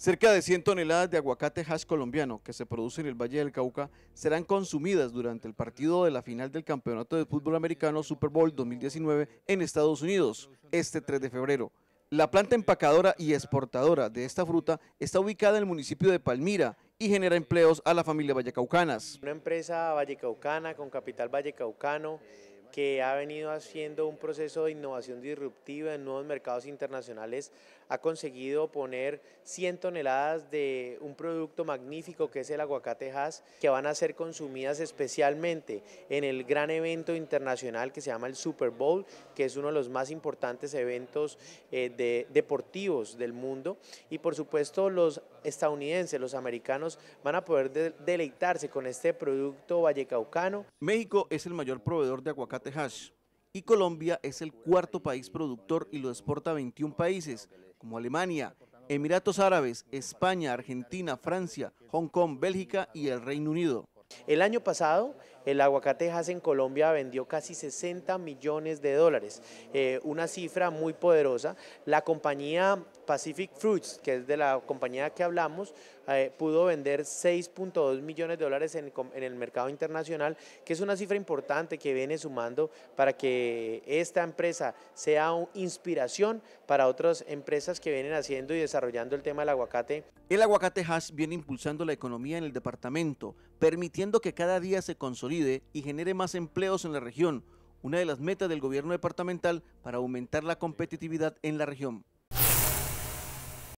Cerca de 100 toneladas de aguacate hash colombiano que se produce en el Valle del Cauca serán consumidas durante el partido de la final del Campeonato de Fútbol Americano Super Bowl 2019 en Estados Unidos, este 3 de febrero. La planta empacadora y exportadora de esta fruta está ubicada en el municipio de Palmira y genera empleos a la familia vallecaucanas. Una empresa vallecaucana con capital vallecaucano que ha venido haciendo un proceso de innovación disruptiva en nuevos mercados internacionales, ha conseguido poner 100 toneladas de un producto magnífico que es el aguacate Hass, que van a ser consumidas especialmente en el gran evento internacional que se llama el Super Bowl, que es uno de los más importantes eventos eh, deportivos del mundo. Y por supuesto los estadounidenses, los americanos, van a poder deleitarse con este producto vallecaucano. México es el mayor proveedor de aguacate y Colombia es el cuarto país productor y lo exporta a 21 países, como Alemania, Emiratos Árabes, España, Argentina, Francia, Hong Kong, Bélgica y el Reino Unido. El año pasado, el aguacate en Colombia vendió casi 60 millones de dólares, eh, una cifra muy poderosa. La compañía Pacific Fruits, que es de la compañía que hablamos, eh, pudo vender 6.2 millones de dólares en, el mercado internacional, que es una cifra importante que viene sumando para que esta empresa sea una inspiración para otras empresas que vienen haciendo y desarrollando el tema del aguacate. El aguacate Hash viene impulsando la economía en el departamento, permitiendo que cada día se consolide y genere más empleos en la región, una de las metas del gobierno departamental para aumentar la competitividad en la región.